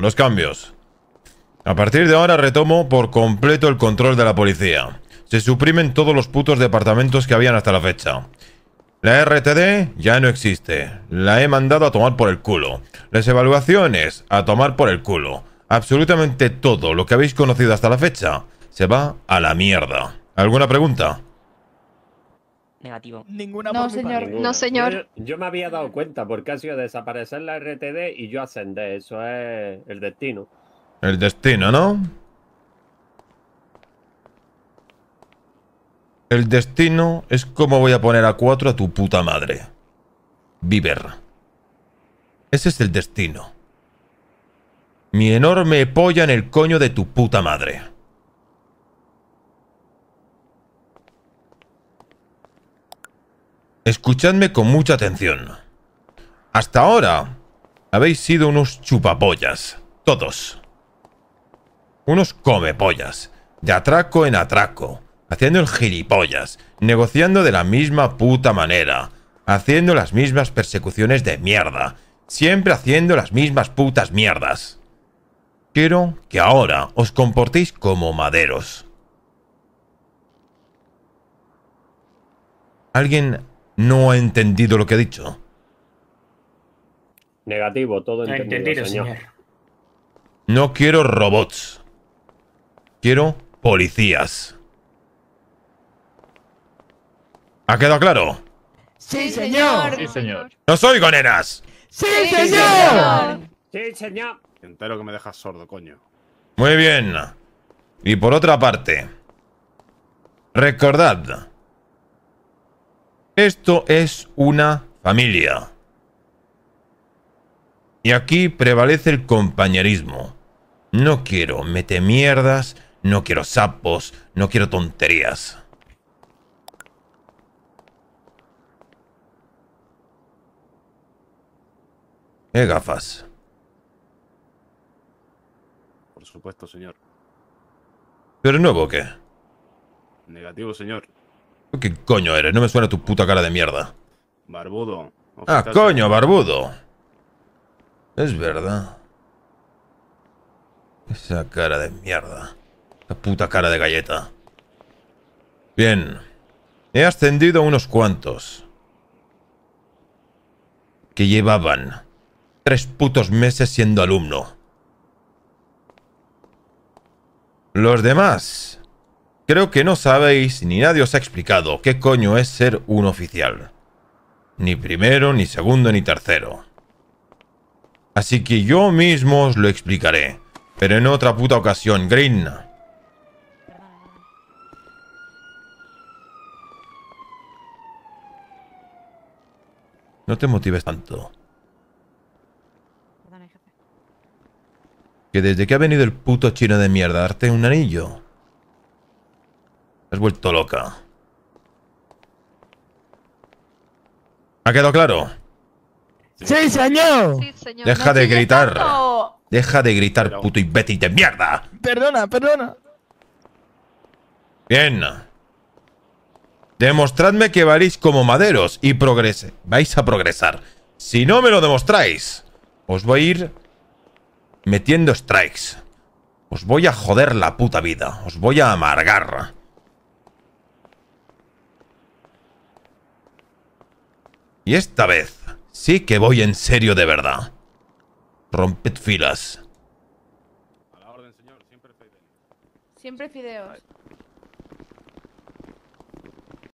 Los cambios. A partir de ahora retomo por completo el control de la policía. Se suprimen todos los putos departamentos que habían hasta la fecha. La RTD ya no existe. La he mandado a tomar por el culo. Las evaluaciones a tomar por el culo. Absolutamente todo lo que habéis conocido hasta la fecha se va a la mierda. ¿Alguna pregunta? no, señor. no, señor. Yo, me había dado cuenta porque ha sido desaparecer la RTD y yo ascender. Eso es el destino. El destino, ¿no? El destino es cómo voy a poner a cuatro a tu puta madre. Viver. Ese es el destino. Mi enorme polla en el coño de tu puta madre. Escuchadme con mucha atención. Hasta ahora habéis sido unos chupapollas. Todos. Unos comepollas. De atraco en atraco. Haciendo el gilipollas. Negociando de la misma puta manera. Haciendo las mismas persecuciones de mierda. Siempre haciendo las mismas putas mierdas. Quiero que ahora os comportéis como maderos. Alguien no ha entendido lo que ha dicho. Negativo, todo entendido, No quiero robots. Quiero policías. ¿Ha quedado claro? Sí, señor. Sí, señor. ¡No soy goneras! ¡Sí, señor! Sí, señor. Entero que me dejas sordo, coño. Muy bien. Y por otra parte, recordad esto es una familia. Y aquí prevalece el compañerismo. No quiero mete mierdas, no quiero sapos, no quiero tonterías. ¿Qué eh, gafas? Por supuesto, señor. ¿Pero nuevo qué? Negativo, señor. ¿Qué coño eres? No me suena tu puta cara de mierda. Barbudo. Ah, coño, barbudo. Es verdad. Esa cara de mierda. Esa puta cara de galleta. Bien. He ascendido a unos cuantos. Que llevaban tres putos meses siendo alumno. Los demás Creo que no sabéis ni nadie os ha explicado qué coño es ser un oficial. Ni primero, ni segundo, ni tercero. Así que yo mismo os lo explicaré. Pero en otra puta ocasión, Green. No te motives tanto. Que desde que ha venido el puto chino de mierda a darte un anillo, has vuelto loca. ¿Ha quedado claro? ¡Sí, señor! Deja de gritar. Deja de gritar, puto imbécil de mierda. Perdona, perdona. Bien. Demostradme que valéis como maderos y progrese. Vais a progresar. Si no me lo demostráis, os voy a ir metiendo strikes. Os voy a joder la puta vida. Os voy a amargar. Y esta vez sí que voy en serio de verdad. Romped filas. A la orden, señor. Siempre fideos. Siempre fideos.